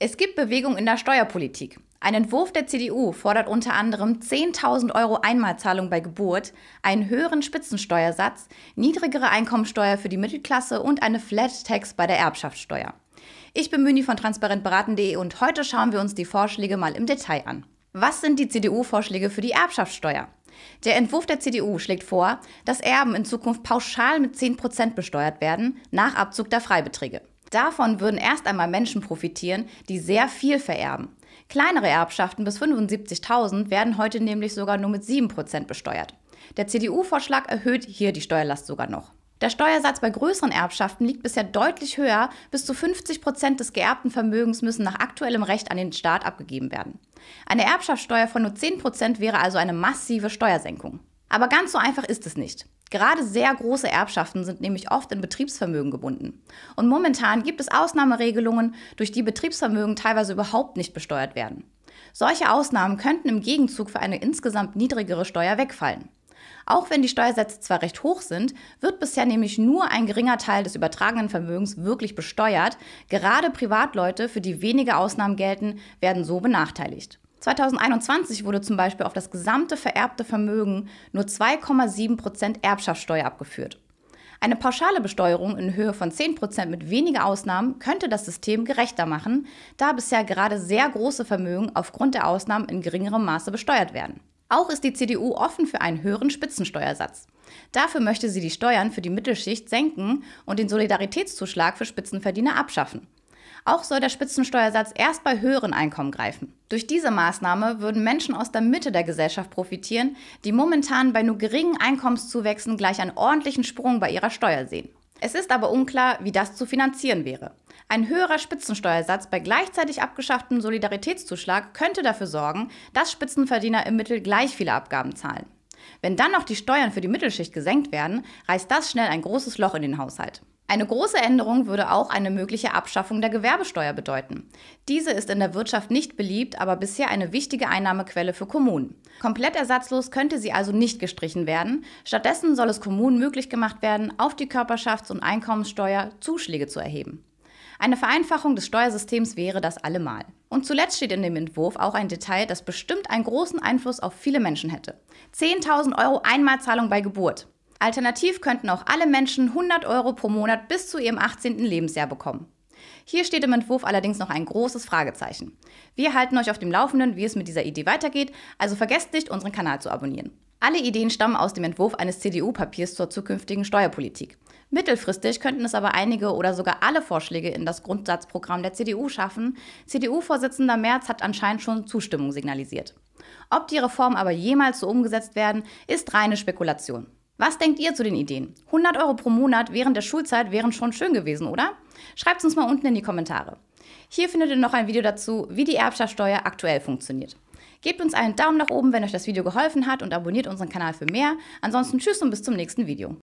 Es gibt Bewegung in der Steuerpolitik. Ein Entwurf der CDU fordert unter anderem 10.000 Euro Einmalzahlung bei Geburt, einen höheren Spitzensteuersatz, niedrigere Einkommensteuer für die Mittelklasse und eine Flat Tax bei der Erbschaftssteuer. Ich bin Müni von transparentberaten.de und heute schauen wir uns die Vorschläge mal im Detail an. Was sind die CDU-Vorschläge für die Erbschaftssteuer? Der Entwurf der CDU schlägt vor, dass Erben in Zukunft pauschal mit 10% besteuert werden, nach Abzug der Freibeträge. Davon würden erst einmal Menschen profitieren, die sehr viel vererben. Kleinere Erbschaften bis 75.000 werden heute nämlich sogar nur mit 7% besteuert. Der CDU-Vorschlag erhöht hier die Steuerlast sogar noch. Der Steuersatz bei größeren Erbschaften liegt bisher deutlich höher. Bis zu 50 Prozent des geerbten Vermögens müssen nach aktuellem Recht an den Staat abgegeben werden. Eine Erbschaftssteuer von nur 10 Prozent wäre also eine massive Steuersenkung. Aber ganz so einfach ist es nicht. Gerade sehr große Erbschaften sind nämlich oft in Betriebsvermögen gebunden. Und momentan gibt es Ausnahmeregelungen, durch die Betriebsvermögen teilweise überhaupt nicht besteuert werden. Solche Ausnahmen könnten im Gegenzug für eine insgesamt niedrigere Steuer wegfallen. Auch wenn die Steuersätze zwar recht hoch sind, wird bisher nämlich nur ein geringer Teil des übertragenen Vermögens wirklich besteuert. Gerade Privatleute, für die wenige Ausnahmen gelten, werden so benachteiligt. 2021 wurde zum Beispiel auf das gesamte vererbte Vermögen nur 2,7% Prozent Erbschaftssteuer abgeführt. Eine pauschale Besteuerung in Höhe von 10% mit weniger Ausnahmen könnte das System gerechter machen, da bisher gerade sehr große Vermögen aufgrund der Ausnahmen in geringerem Maße besteuert werden. Auch ist die CDU offen für einen höheren Spitzensteuersatz. Dafür möchte sie die Steuern für die Mittelschicht senken und den Solidaritätszuschlag für Spitzenverdiener abschaffen. Auch soll der Spitzensteuersatz erst bei höheren Einkommen greifen. Durch diese Maßnahme würden Menschen aus der Mitte der Gesellschaft profitieren, die momentan bei nur geringen Einkommenszuwächsen gleich einen ordentlichen Sprung bei ihrer Steuer sehen. Es ist aber unklar, wie das zu finanzieren wäre. Ein höherer Spitzensteuersatz bei gleichzeitig abgeschafftem Solidaritätszuschlag könnte dafür sorgen, dass Spitzenverdiener im Mittel gleich viele Abgaben zahlen. Wenn dann noch die Steuern für die Mittelschicht gesenkt werden, reißt das schnell ein großes Loch in den Haushalt. Eine große Änderung würde auch eine mögliche Abschaffung der Gewerbesteuer bedeuten. Diese ist in der Wirtschaft nicht beliebt, aber bisher eine wichtige Einnahmequelle für Kommunen. Komplett ersatzlos könnte sie also nicht gestrichen werden. Stattdessen soll es Kommunen möglich gemacht werden, auf die Körperschafts- und Einkommenssteuer Zuschläge zu erheben. Eine Vereinfachung des Steuersystems wäre das allemal. Und zuletzt steht in dem Entwurf auch ein Detail, das bestimmt einen großen Einfluss auf viele Menschen hätte. 10.000 Euro Einmalzahlung bei Geburt. Alternativ könnten auch alle Menschen 100 Euro pro Monat bis zu ihrem 18. Lebensjahr bekommen. Hier steht im Entwurf allerdings noch ein großes Fragezeichen. Wir halten euch auf dem Laufenden, wie es mit dieser Idee weitergeht, also vergesst nicht, unseren Kanal zu abonnieren. Alle Ideen stammen aus dem Entwurf eines CDU-Papiers zur zukünftigen Steuerpolitik. Mittelfristig könnten es aber einige oder sogar alle Vorschläge in das Grundsatzprogramm der CDU schaffen. CDU-Vorsitzender Merz hat anscheinend schon Zustimmung signalisiert. Ob die Reformen aber jemals so umgesetzt werden, ist reine Spekulation. Was denkt ihr zu den Ideen? 100 Euro pro Monat während der Schulzeit wären schon schön gewesen, oder? Schreibt es uns mal unten in die Kommentare. Hier findet ihr noch ein Video dazu, wie die Erbschaftssteuer aktuell funktioniert. Gebt uns einen Daumen nach oben, wenn euch das Video geholfen hat und abonniert unseren Kanal für mehr. Ansonsten tschüss und bis zum nächsten Video.